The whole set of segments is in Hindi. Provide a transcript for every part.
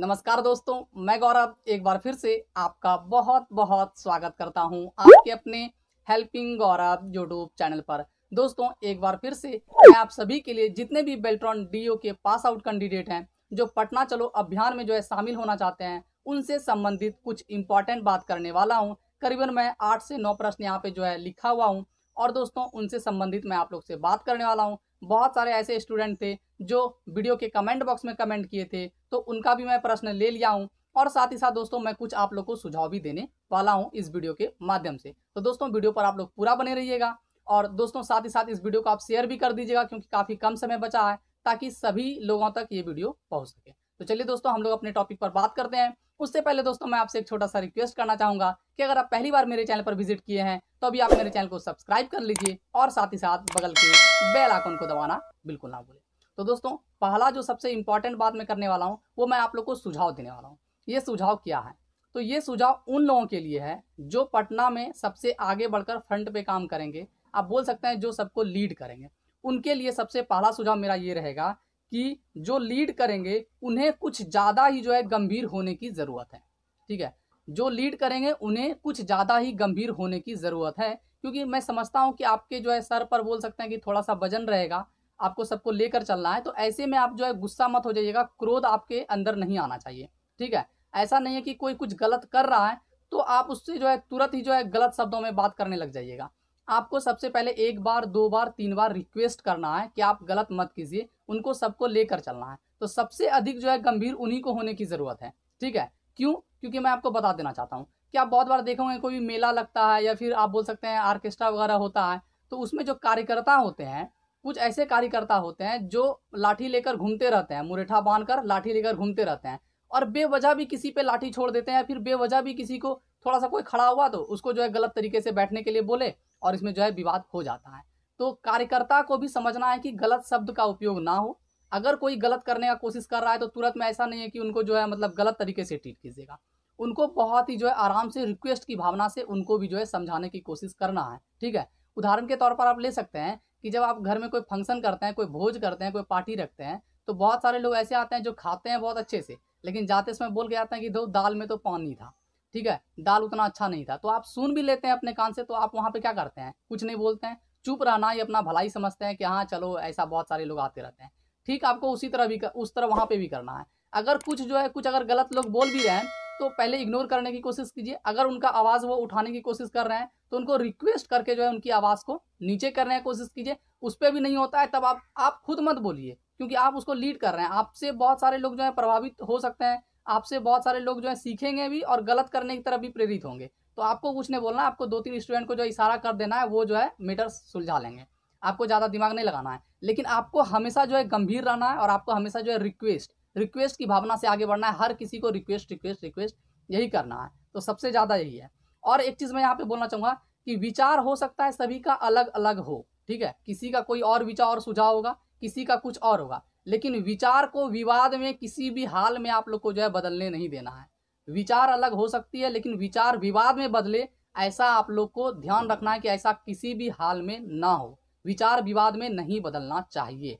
नमस्कार दोस्तों मैं गौरव एक बार फिर से आपका बहुत बहुत स्वागत करता हूं आपके अपने हेल्पिंग गौरव यूट्यूब चैनल पर दोस्तों एक बार फिर से मैं आप सभी के लिए जितने भी बेल्ट्रॉन डीओ के पास आउट कैंडिडेट हैं जो पटना चलो अभियान में जो है शामिल होना चाहते हैं उनसे संबंधित कुछ इंपॉर्टेंट बात करने वाला हूँ करीबन मैं आठ से नौ प्रश्न यहाँ पे जो है लिखा हुआ हूँ और दोस्तों उनसे संबंधित मैं आप लोग से बात करने वाला हूँ बहुत सारे ऐसे स्टूडेंट थे जो वीडियो के कमेंट बॉक्स में कमेंट किए थे तो उनका भी मैं प्रश्न ले लिया हूँ और साथ ही साथ दोस्तों मैं कुछ आप लोग को सुझाव भी देने वाला हूँ इस वीडियो के माध्यम से तो दोस्तों वीडियो पर आप लोग पूरा बने रहिएगा और दोस्तों साथ ही साथ इस वीडियो को आप शेयर भी कर दीजिएगा क्योंकि काफ़ी कम समय बचा है ताकि सभी लोगों तक ये वीडियो पहुँच सके तो चलिए दोस्तों हम लोग अपने टॉपिक पर बात करते हैं उससे पहले दोस्तों मैं आपसे एक छोटा सा रिक्वेस्ट करना चाहूंगा कि अगर आप पहली बार मेरे चैनल पर विजिट किए हैं तो अभी आप मेरे चैनल को सब्सक्राइब कर लीजिए और साथ ही साथ बगल के बेल आइकन को दबाना बिल्कुल ना भूलें तो दोस्तों पहला जो सबसे इंपॉर्टेंट बात मैं करने वाला हूँ वो मैं आप लोग को सुझाव देने वाला हूँ ये सुझाव क्या है तो ये सुझाव उन लोगों के लिए है जो पटना में सबसे आगे बढ़कर फ्रंट पे काम करेंगे आप बोल सकते हैं जो सबको लीड करेंगे उनके लिए सबसे पहला सुझाव मेरा ये रहेगा कि जो लीड करेंगे उन्हें कुछ ज़्यादा ही जो है गंभीर होने की ज़रूरत है ठीक है जो लीड करेंगे उन्हें कुछ ज़्यादा ही गंभीर होने की ज़रूरत है क्योंकि मैं समझता हूँ कि आपके जो है सर पर बोल सकते हैं कि थोड़ा सा वजन रहेगा आपको सबको लेकर चलना है तो ऐसे में आप जो है गुस्सा मत हो जाइएगा क्रोध आपके अंदर नहीं आना चाहिए ठीक है ऐसा नहीं है कि कोई कुछ गलत कर रहा है तो आप उससे जो है तुरंत ही जो है गलत शब्दों में बात करने लग जाइएगा आपको सबसे पहले एक बार दो बार तीन बार रिक्वेस्ट करना है कि आप गलत मत कीजिए उनको सबको लेकर चलना है तो सबसे अधिक जो है गंभीर उन्हीं को होने की ज़रूरत है ठीक है क्यों क्योंकि मैं आपको बता देना चाहता हूँ कि आप बहुत बार देखोगे कोई मेला लगता है या फिर आप बोल सकते हैं आर्केस्ट्रा वगैरह होता है तो उसमें जो कार्यकर्ता होते हैं कुछ ऐसे कार्यकर्ता होते हैं जो लाठी लेकर घूमते रहते हैं मुरेठा बांधकर लाठी लेकर घूमते रहते हैं और बेवजह भी किसी पे लाठी छोड़ देते हैं या फिर बेवजह भी किसी को थोड़ा सा कोई खड़ा हुआ तो उसको जो है गलत तरीके से बैठने के लिए बोले और इसमें जो है विवाद हो जाता है तो कार्यकर्ता को भी समझना है कि गलत शब्द का उपयोग ना हो अगर कोई गलत करने का कोशिश कर रहा है तो तुरंत में ऐसा नहीं है कि उनको जो है मतलब गलत तरीके से ट्रीट कीजिएगा उनको बहुत ही जो है आराम से रिक्वेस्ट की भावना से उनको भी जो है समझाने की कोशिश करना है ठीक है उदाहरण के तौर पर आप ले सकते हैं कि जब आप घर में कोई फंक्शन करते हैं कोई भोज करते हैं कोई पार्टी रखते हैं तो बहुत सारे लोग ऐसे आते हैं जो खाते हैं बहुत अच्छे से लेकिन जाते समय बोल के आते हैं कि दो दाल में तो पानी था ठीक है दाल उतना अच्छा नहीं था तो आप सुन भी लेते हैं अपने कान से तो आप वहाँ पे क्या करते हैं कुछ नहीं बोलते हैं चुप रहना ये अपना भलाई समझते हैं कि हाँ चलो ऐसा बहुत सारे लोग आते रहते हैं ठीक आपको उसी तरह भी कर, उस तरह वहाँ पे भी करना है अगर कुछ जो है कुछ अगर गलत लोग बोल भी रहे हैं तो पहले इग्नोर करने की कोशिश कीजिए अगर उनका आवाज़ वो उठाने की कोशिश कर रहे हैं तो उनको रिक्वेस्ट करके जो है उनकी आवाज़ को नीचे करने की कोशिश कीजिए उस पर भी नहीं होता है तब आप आप खुद मत बोलिए क्योंकि आप उसको लीड कर रहे हैं आपसे बहुत सारे लोग जो है प्रभावित हो सकते हैं आपसे बहुत सारे लोग जो है सीखेंगे भी और गलत करने की तरफ भी प्रेरित होंगे तो आपको कुछ नहीं बोलना आपको दो तीन स्टूडेंट को जो इशारा कर देना है वो जो है मीटर सुलझा लेंगे आपको ज़्यादा दिमाग नहीं लगाना है लेकिन आपको हमेशा जो है गंभीर रहना है और आपको हमेशा जो है रिक्वेस्ट रिक्वेस्ट की भावना से आगे बढ़ना है हर किसी को रिक्वेस्ट रिक्वेस्ट रिक्वेस्ट यही करना है तो सबसे ज़्यादा यही है और एक चीज़ मैं यहाँ पे बोलना चाहूँगा कि विचार हो सकता है सभी का अलग अलग हो ठीक है किसी का कोई और विचार और सुझाव होगा किसी का कुछ और होगा लेकिन विचार को विवाद में किसी भी हाल में आप लोग को जो है बदलने नहीं देना है विचार अलग हो सकती है लेकिन विचार विवाद में बदले ऐसा आप लोग को ध्यान रखना है कि ऐसा किसी भी हाल में ना हो विचार विवाद में नहीं बदलना चाहिए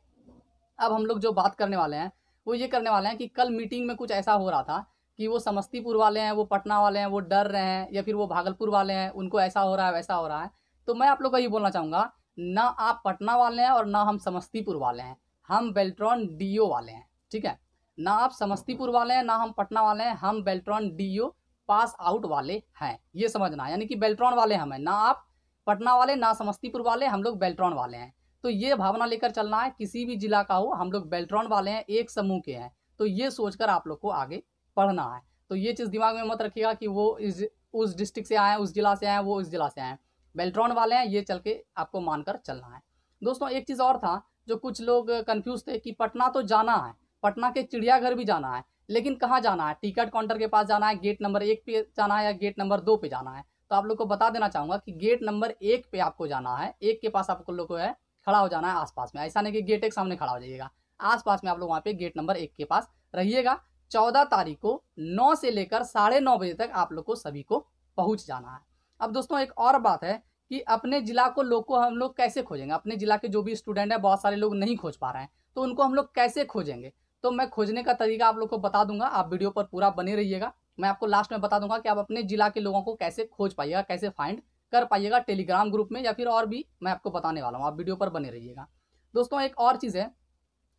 अब हम लोग जो बात करने वाले हैं वो ये करने वाले हैं कि कल मीटिंग में कुछ ऐसा हो रहा था कि वो समस्तीपुर वाले हैं वो पटना वाले हैं वो डर रहे हैं या फिर वो भागलपुर वाले हैं उनको ऐसा हो रहा है वैसा हो रहा है तो मैं आप लोग का ये बोलना चाहूँगा ना आप पटना वाले हैं और ना हम समस्तीपुर वाले हैं हम बेल्ट्रॉन डीओ वाले हैं ठीक है ना आप समस्तीपुर वाले हैं ना हम पटना वाले हैं हम बेल्ट्रॉन डीओ पास आउट वाले हैं ये समझना यानी कि बेल्ट्रॉन वाले हम हैं ना आप पटना वाले ना समस्तीपुर वाले हम लोग बेल्ट्रॉन वाले हैं तो ये भावना लेकर चलना है किसी भी जिला का हो हम लोग बेल्ट्रॉन वाले हैं एक समूह के हैं तो ये सोचकर आप लोग को आगे पढ़ना है तो ये चीज़ दिमाग में मत रखिएगा कि वो इस उस डिस्ट्रिक्ट से आए हैं उस जिला से आए हैं वो इस जिला से आए हैं बेल्ट्रॉन वाले हैं ये चल के आपको मानकर चलना है दोस्तों एक चीज़ और था जो कुछ लोग कंफ्यूज थे कि पटना तो जाना है पटना के चिड़ियाघर भी जाना है लेकिन कहाँ जाना है टिकट काउंटर के पास जाना है गेट नंबर एक पे जाना है या गेट नंबर दो पे जाना है तो आप लोग को बता देना चाहूँगा कि गेट नंबर एक पे आपको जाना है एक के पास आपको लोग को है खड़ा हो जाना है आसपास में ऐसा नहीं कि गेट एक सामने खड़ा हो जाइएगा आसपास में आप लोग वहाँ पे गेट नंबर एक के पास रहिएगा चौदह तारीख को नौ से लेकर साढ़े नौ बजे तक आप लोग को सभी को पहुँच जाना है अब दोस्तों एक और बात है कि अपने जिला को लोग को हम लोग कैसे खोजेंगे अपने जिला के जो भी स्टूडेंट है बहुत सारे लोग नहीं खोज पा रहे हैं तो उनको हम लोग कैसे खोजेंगे तो मैं खोजने का तरीका आप लोग को बता दूंगा आप वीडियो पर पूरा बने रहिएगा मैं आपको लास्ट में बता दूंगा कि आप अपने जिला के लोगों को कैसे खोज पाइएगा कैसे फाइंड कर पाइएगा टेलीग्राम ग्रुप में या फिर और भी मैं आपको बताने वाला हूँ आप वीडियो पर बने रहिएगा दोस्तों एक और चीज़ है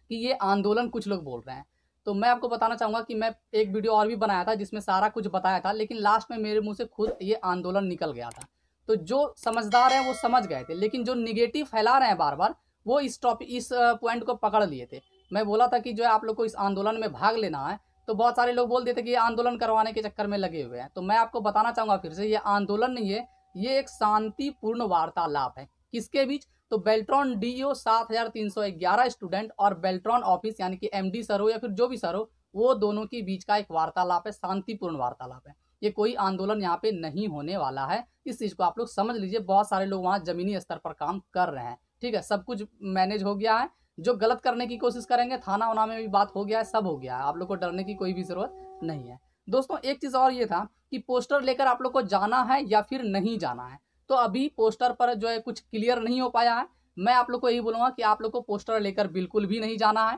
कि ये आंदोलन कुछ लोग बोल रहे हैं तो मैं आपको बताना चाहूँगा कि मैं एक वीडियो और भी बनाया था जिसमें सारा कुछ बताया था लेकिन लास्ट में मेरे मुँह से खुद ये आंदोलन निकल गया था तो जो समझदार हैं वो समझ गए थे लेकिन जो निगेटिव फैला रहे हैं बार बार वो इस टॉपिक इस पॉइंट को पकड़ लिए थे मैं बोला था कि जो है आप लोग को इस आंदोलन में भाग लेना है तो बहुत सारे लोग बोल देते कि ये आंदोलन करवाने के चक्कर में लगे हुए हैं तो मैं आपको बताना चाहूँगा फिर से ये आंदोलन नहीं है ये एक शांतिपूर्ण वार्तालाप है किसके बीच तो बेल्ट्रॉन डी ओ स्टूडेंट और बेल्ट्रॉन ऑफिस यानी कि एम सर हो या फिर जो भी सर हो वो दोनों के बीच का एक वार्तालाप है शांतिपूर्ण वार्तालाप है ये कोई आंदोलन यहाँ पे नहीं होने वाला है इस चीज़ को आप लोग समझ लीजिए बहुत सारे लोग वहाँ जमीनी स्तर पर काम कर रहे हैं ठीक है सब कुछ मैनेज हो गया है जो गलत करने की कोशिश करेंगे थाना वाना में भी बात हो गया है सब हो गया है आप लोग को डरने की कोई भी ज़रूरत नहीं है दोस्तों एक चीज़ और ये था कि पोस्टर लेकर आप लोग को जाना है या फिर नहीं जाना है तो अभी पोस्टर पर जो है कुछ क्लियर नहीं हो पाया है मैं आप लोग को यही बोलूँगा कि आप लोग को पोस्टर लेकर बिल्कुल भी नहीं जाना है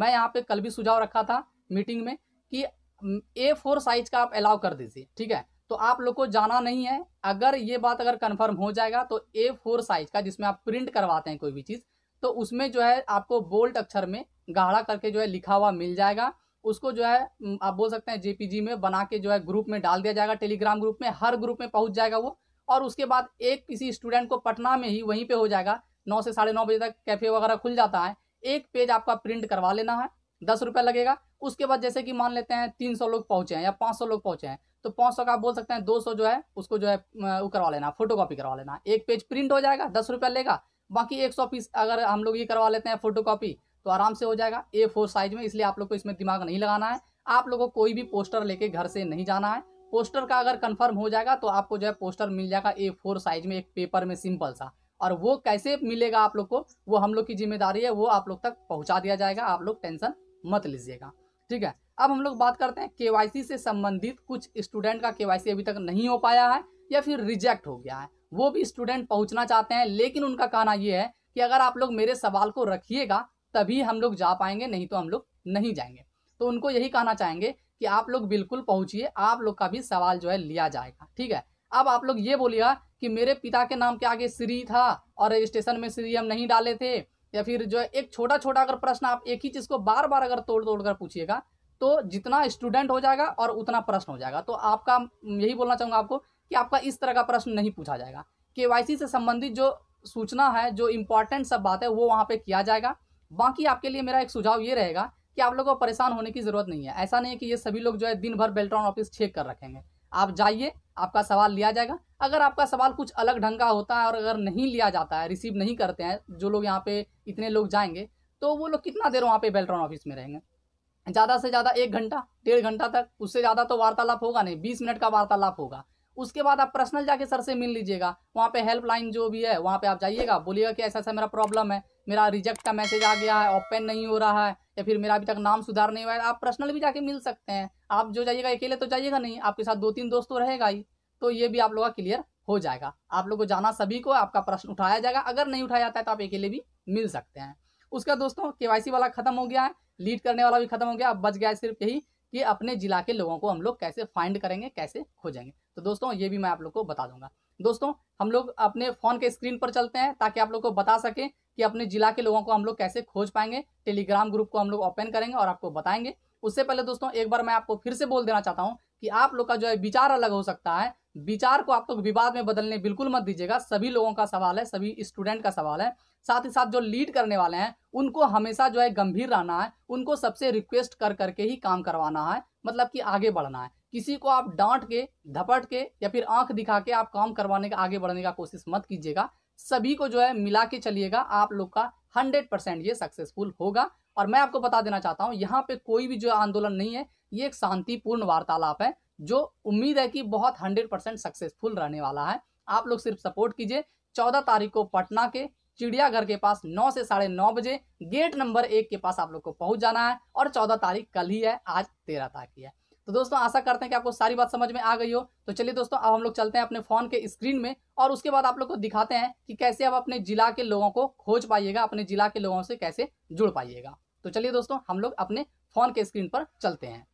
मैं यहाँ पे कल भी सुझाव रखा था मीटिंग में कि ए फोर साइज का आप अलाउ कर दीजिए ठीक है तो आप लोग को जाना नहीं है अगर ये बात अगर कंफर्म हो जाएगा तो ए फोर साइज का जिसमें आप प्रिंट करवाते हैं कोई भी चीज़ तो उसमें जो है आपको बोल्ट अक्षर में गाढ़ा करके जो है लिखा हुआ मिल जाएगा उसको जो है आप बोल सकते हैं जेपीजी में बना के जो है ग्रुप में डाल दिया जाएगा टेलीग्राम ग्रुप में हर ग्रुप में पहुंच जाएगा वो और उसके बाद एक किसी स्टूडेंट को पटना में ही वहीं पे हो जाएगा नौ से साढ़े नौ बजे तक कैफे वगैरह खुल जाता है एक पेज आपका प्रिंट करवा लेना है दस रुपया लगेगा उसके बाद जैसे कि मान लेते हैं तीन सौ लोग पहुंचे हैं या पाँच सौ लोग पहुंचे हैं तो पाँच सौ का आप बोल सकते हैं दो सौ जो है उसको जो है वो करवा लेना फोटो कॉपी करवा लेना एक पेज प्रिंट हो जाएगा दस रुपया लेगा बाकी एक सौ पीस अगर हम लोग ये करवा लेते हैं फोटो कॉपी तो आराम से हो जाएगा ए फोर साइज में इसलिए आप लोग को इसमें दिमाग नहीं लगाना है आप लोग को कोई भी पोस्टर लेके घर से नहीं जाना है पोस्टर का अगर कंफर्म हो जाएगा तो आपको जो है पोस्टर मिल जाएगा ए फोर साइज में एक पेपर में सिंपल सा और वो कैसे मिलेगा आप लोग को वो हम लोग की जिम्मेदारी है वो आप लोग तक पहुंचा दिया जाएगा आप लोग टेंशन मत लीजिएगा ठीक है अब हम लोग बात करते हैं केवाईसी से संबंधित कुछ स्टूडेंट का केवाईसी अभी तक नहीं हो पाया है या फिर रिजेक्ट हो गया है वो भी स्टूडेंट पहुंचना चाहते हैं लेकिन उनका कहना यह है कि अगर आप लोग मेरे सवाल को रखिएगा तभी हम लोग जा पाएंगे नहीं तो हम लोग नहीं जाएंगे तो उनको यही कहना चाहेंगे कि आप लोग बिल्कुल पहुंचिए आप लोग का भी सवाल जो है लिया जाएगा ठीक है अब आप लोग ये बोलिएगा कि मेरे पिता के नाम के आगे श्री था और रजिस्ट्रेशन में श्री हम नहीं डाले थे या फिर जो है एक छोटा छोटा अगर प्रश्न आप एक ही चीज़ को बार बार अगर तोड़ तोड़ कर पूछिएगा तो जितना स्टूडेंट हो जाएगा और उतना प्रश्न हो जाएगा तो आपका यही बोलना चाहूँगा आपको कि आपका इस तरह का प्रश्न नहीं पूछा जाएगा के से संबंधित जो सूचना है जो इम्पोर्टेंट सब बात है वो वहाँ पर किया जाएगा बाकी आपके लिए मेरा एक सुझाव ये रहेगा कि आप लोगों को परेशान होने की ज़रूरत नहीं है ऐसा नहीं है कि ये सभी लोग जो है दिन भर बेल्ट्रॉन ऑफिस चेक कर रखेंगे आप जाइए आपका सवाल लिया जाएगा अगर आपका सवाल कुछ अलग ढंग का होता है और अगर नहीं लिया जाता है रिसीव नहीं करते हैं जो लोग यहाँ पे इतने लोग जाएंगे तो वो लोग कितना देर वहाँ पे बेल्ट्रॉन ऑफिस में रहेंगे ज़्यादा से ज़्यादा एक घंटा डेढ़ घंटा तक उससे ज़्यादा तो वार्तालाप होगा नहीं बीस मिनट का वार्तालाप होगा उसके बाद आप पर्सनल जाके सर से मिल लीजिएगा वहाँ पे हेल्पलाइन जो भी है वहाँ पे आप जाइएगा बोलिएगा कि ऐसा ऐसा मेरा प्रॉब्लम है मेरा रिजेक्ट का मैसेज आ गया है ओपन नहीं हो रहा है या फिर मेरा अभी तक नाम सुधार नहीं हुआ है आप पर्सनल भी जाके मिल सकते हैं आप जो जाइएगा अकेले तो जाइएगा नहीं आपके साथ दो तीन दोस्त तो रहेगा ही तो ये भी आप लोग का क्लियर हो जाएगा आप लोग को जाना सभी को आपका प्रश्न उठाया जाएगा अगर नहीं उठाया जाता है तो आप अकेले भी मिल सकते हैं उसका दोस्तों के वाला खत्म हो गया है लीड करने वाला भी खत्म हो गया अब बच गया है सिर्फ यही कि अपने जिला के लोगों को हम लोग कैसे फाइंड करेंगे कैसे खोजेंगे तो दोस्तों ये भी मैं आप लोग को बता दूंगा दोस्तों हम लोग अपने फोन के स्क्रीन पर चलते हैं ताकि आप लोग को बता सके कि अपने जिला के लोगों को हम लोग कैसे खोज पाएंगे टेलीग्राम ग्रुप को हम लोग ओपन करेंगे और आपको बताएंगे उससे पहले दोस्तों एक बार मैं आपको फिर से बोल देना चाहता हूँ कि आप लोग का जो है विचार अलग हो सकता है विचार को आप लोग विवाद में बदलने बिल्कुल मत दीजिएगा सभी लोगों का सवाल है सभी स्टूडेंट का सवाल है साथ ही साथ जो लीड करने वाले हैं उनको हमेशा जो है गंभीर रहना है उनको सबसे रिक्वेस्ट कर करके ही काम करवाना है मतलब कि आगे बढ़ना है किसी को आप डांट के धपट के या फिर आंख दिखा के आप काम करवाने का आगे बढ़ने का कोशिश मत कीजिएगा सभी को जो है मिला के चलिएगा आप लोग का हंड्रेड परसेंट ये सक्सेसफुल होगा और मैं आपको बता देना चाहता हूँ यहाँ पे कोई भी जो आंदोलन नहीं है ये एक शांतिपूर्ण वार्तालाप है जो उम्मीद है कि बहुत हंड्रेड परसेंट सक्सेसफुल रहने वाला है आप लोग सिर्फ सपोर्ट कीजिए चौदह तारीख को पटना के चिड़ियाघर के पास नौ से साढ़े नौ बजे गेट नंबर एक के पास आप लोग को पहुंच जाना है और चौदह तारीख कल ही है आज तेरह तारीख है तो दोस्तों आशा करते हैं कि आपको सारी बात समझ में आ गई हो तो चलिए दोस्तों अब हम लोग चलते हैं अपने फोन के स्क्रीन में और उसके बाद आप लोग को दिखाते हैं कि कैसे आप अपने जिला के लोगों को खोज पाइएगा अपने जिला के लोगों से कैसे जुड़ पाइएगा तो चलिए दोस्तों हम लोग अपने फोन के स्क्रीन पर चलते हैं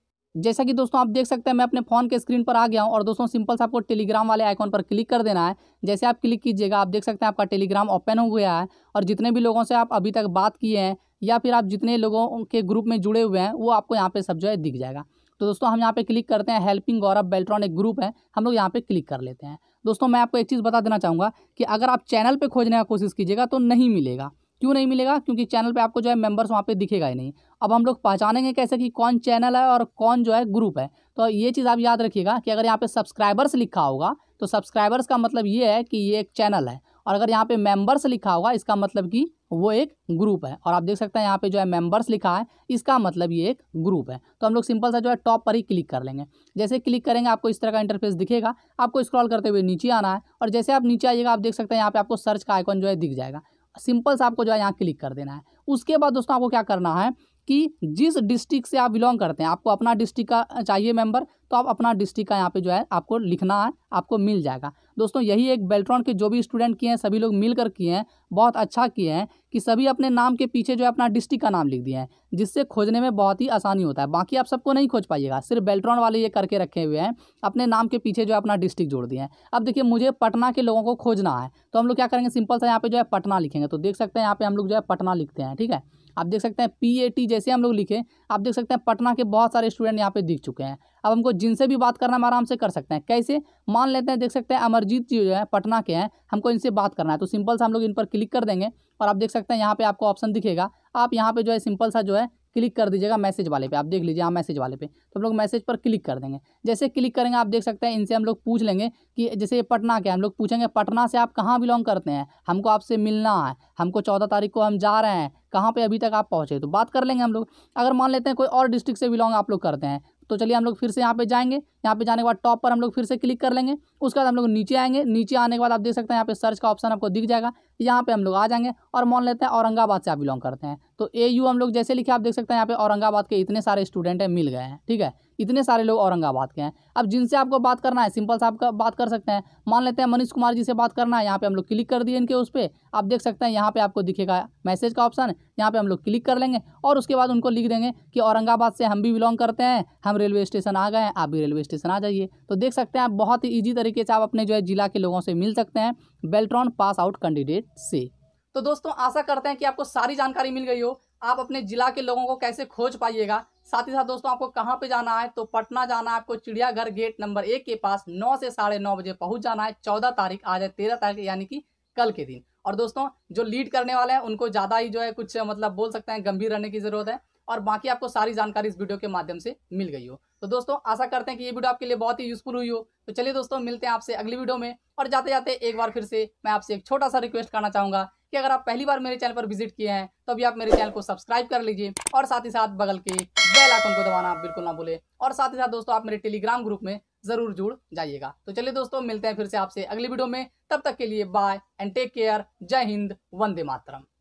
जैसा कि दोस्तों आप देख सकते हैं मैं अपने फ़ोन के स्क्रीन पर आ गया हूं और दोस्तों सिंपल से आपको टेलीग्राम वाले आइकॉन पर क्लिक कर देना है जैसे आप क्लिक कीजिएगा आप देख सकते हैं आपका टेलीग्राम ओपन हो गया है और जितने भी लोगों से आप अभी तक बात किए हैं या फिर आप जितने लोगों के ग्रुप में जुड़े हुए हैं वो आपको यहाँ पर सब जो है दिख जाएगा तो दोस्तों हम यहाँ पे क्लिक करते हैं हेल्पिंग गौरव बेल्ट्रॉन एक ग्रुप है हम लोग यहाँ पे क्लिक कर लेते हैं दोस्तों मैं आपको एक चीज़ बता देना चाहूँगा कि अगर आप चैनल पर खोजने का कोशिश कीजिएगा तो नहीं मिलेगा क्यों नहीं मिलेगा क्योंकि चैनल पे आपको जो है मेंबर्स वहाँ पे दिखेगा ही नहीं अब हम लोग पहचानेंगे कैसे कि कौन चैनल है और कौन जो है ग्रुप है तो ये चीज़ आप याद रखिएगा कि अगर यहाँ पे सब्सक्राइबर्स लिखा होगा तो सब्सक्राइबर्स का मतलब ये है कि ये एक चैनल है और अगर यहाँ पे मेंबर्स लिखा होगा इसका मतलब कि वो एक ग्रुप है और आप देख सकते हैं यहाँ पे जो है मेंबर्स लिखा है इसका मतलब ये एक ग्रुप है तो हम लोग सिंपल सा जो है टॉप पर ही क्लिक कर लेंगे जैसे क्लिक करेंगे आपको इस तरह का इंटरफेस दिखेगा आपको स्क्रॉल करते हुए नीचे आना है और जैसे आप नीचे आइएगा आप देख सकते हैं यहाँ पे आपको सर्च का आइकॉन जो है दिख जाएगा सिंपल सा आपको जो है यहाँ क्लिक कर देना है उसके बाद दोस्तों आपको क्या करना है कि जिस डिस्ट्रिक्ट से आप बिलोंग करते हैं आपको अपना डिस्ट्रिक्ट का चाहिए मेंबर तो आप अपना डिस्ट्रिक्ट का यहाँ पे जो है आपको लिखना है आपको मिल जाएगा दोस्तों यही एक बेल्ट्रॉन के जो भी स्टूडेंट किए हैं सभी लोग मिलकर किए हैं बहुत अच्छा किए हैं कि सभी अपने नाम के पीछे जो है अपना डिस्ट्रिक्ट का नाम लिख दिए हैं जिससे खोजने में बहुत ही आसानी होता है बाकी आप सबको नहीं खोज पाइएगा सिर्फ बेल्ट्रॉन वाले ये करके रखे हुए हैं अपने नाम के पीछे जो है अपना डिस्ट्रिक्ट जोड़ दिए हैं अब देखिए मुझे पटना के लोगों को खोजना है तो हम लोग क्या करेंगे सिंपल सा यहाँ पे जो है पटना लिखेंगे तो देख सकते हैं यहाँ पे हम लोग जो है पटना लिखते हैं ठीक है आप देख सकते हैं पी ए टी जैसे हम लोग लिखे आप देख सकते हैं पटना के बहुत सारे स्टूडेंट यहाँ पे दिख चुके हैं अब हमको जिनसे भी बात करना हम आराम से कर सकते हैं कैसे मान लेते हैं देख सकते हैं अमरजीत जी जो है पटना के हैं हमको इनसे बात करना है तो सिंपल सा हम लोग इन पर क्लिक कर देंगे और आप देख सकते हैं यहाँ पे आपको ऑप्शन दिखेगा आप यहाँ पे जो है सिंपल सा जो है क्लिक कर दीजिएगा मैसेज वाले पे आप देख लीजिए हाँ मैसेज वाले पे तो हम लोग मैसेज पर क्लिक कर देंगे जैसे क्लिक करेंगे आप देख सकते हैं इनसे हम लोग पूछ लेंगे कि जैसे ये पटना के हम लोग पूछेंगे पटना से आप कहाँ बिलोंग करते हैं हमको आपसे मिलना है हमको चौदह तारीख को हम जा रहे हैं कहाँ पर अभी तक आप पहुँचे तो बात कर लेंगे हम लोग अगर मान लेते हैं कोई और डिस्ट्रिक्ट से बिलोंग आप लोग करते हैं तो चलिए हम लोग फिर से यहाँ पर जाएंगे यहाँ पे जाने के बाद टॉप पर हम लोग फिर से क्लिक कर लेंगे उसके बाद हम लोग नीचे आएंगे नीचे आने के बाद आप देख सकते हैं यहाँ पे सर्च का ऑप्शन आपको दिख जाएगा यहाँ पे हम लोग आ जाएंगे और मान लेते हैं औरंगाबाद से आप बिलोंग करते हैं तो ए यू हम लोग जैसे लिखे आप देख सकते हैं यहाँ पे औरंगाबाद के इतने सारे स्टूडेंट हैं मिल गए हैं ठीक है इतने सारे लोग औरंगाबाद के हैं अब जिनसे आपको बात करना है सिंपल से आपका बात कर सकते हैं मान लेते हैं मनीष कुमार जी से बात करना है यहाँ पे हम लोग क्लिक कर दिए इनके उस पर आप देख सकते हैं यहाँ पे आपको दिखेगा मैसेज का ऑप्शन यहाँ पे हम लोग क्लिक कर लेंगे और उसके बाद उनको लिख देंगे कि औरंगाबाद से हम भी बिलोंग करते हैं हम रेलवे स्टेशन आ गए हैं आप भी रेलवे स्टेशन स्टेशन आ जाइए तो देख सकते हैं आप बहुत ही ईजी तरीके से आप अपने जो है जिला के लोगों से मिल सकते हैं बेल्ट्रॉन पास आउट कैंडिडेट से तो दोस्तों आशा करते हैं कि आपको सारी जानकारी मिल गई हो आप अपने जिला के लोगों को कैसे खोज पाइएगा साथ ही साथ दोस्तों आपको कहाँ पे जाना है तो पटना जाना है आपको चिड़ियाघर गेट नंबर एक के पास नौ से साढ़े नौ बजे पहुंच जाना है चौदह तारीख आज है तेरह तारीख यानी कि कल के दिन और दोस्तों जो लीड करने वाले हैं उनको ज़्यादा ही जो है कुछ मतलब बोल सकते हैं गंभीर रहने की ज़रूरत है और बाकी आपको सारी जानकारी इस वीडियो के माध्यम से मिल गई हो तो दोस्तों आशा करते हैं कि ये वीडियो आपके लिए बहुत ही यूजफुल हुई हो तो चलिए दोस्तों मिलते हैं आपसे अगली वीडियो में और जाते जाते एक बार फिर से मैं आपसे एक छोटा सा रिक्वेस्ट करना चाहूँगा कि अगर आप पहली बार मेरे चैनल पर विजिट किए हैं तो अभी आप मेरे चैनल को सब्सक्राइब कर लीजिए और साथ ही साथ बगल के बेल आइकन को दबाना आप बिल्कुल ना भूलें और साथ ही साथ दोस्तों आप मेरे टेलीग्राम ग्रुप में जरूर जुड़ जाइएगा तो चलिए दोस्तों मिलते हैं फिर से आपसे अगली वीडियो में तब तक के लिए बाय एंड टेक केयर जय हिंद वंदे मातरम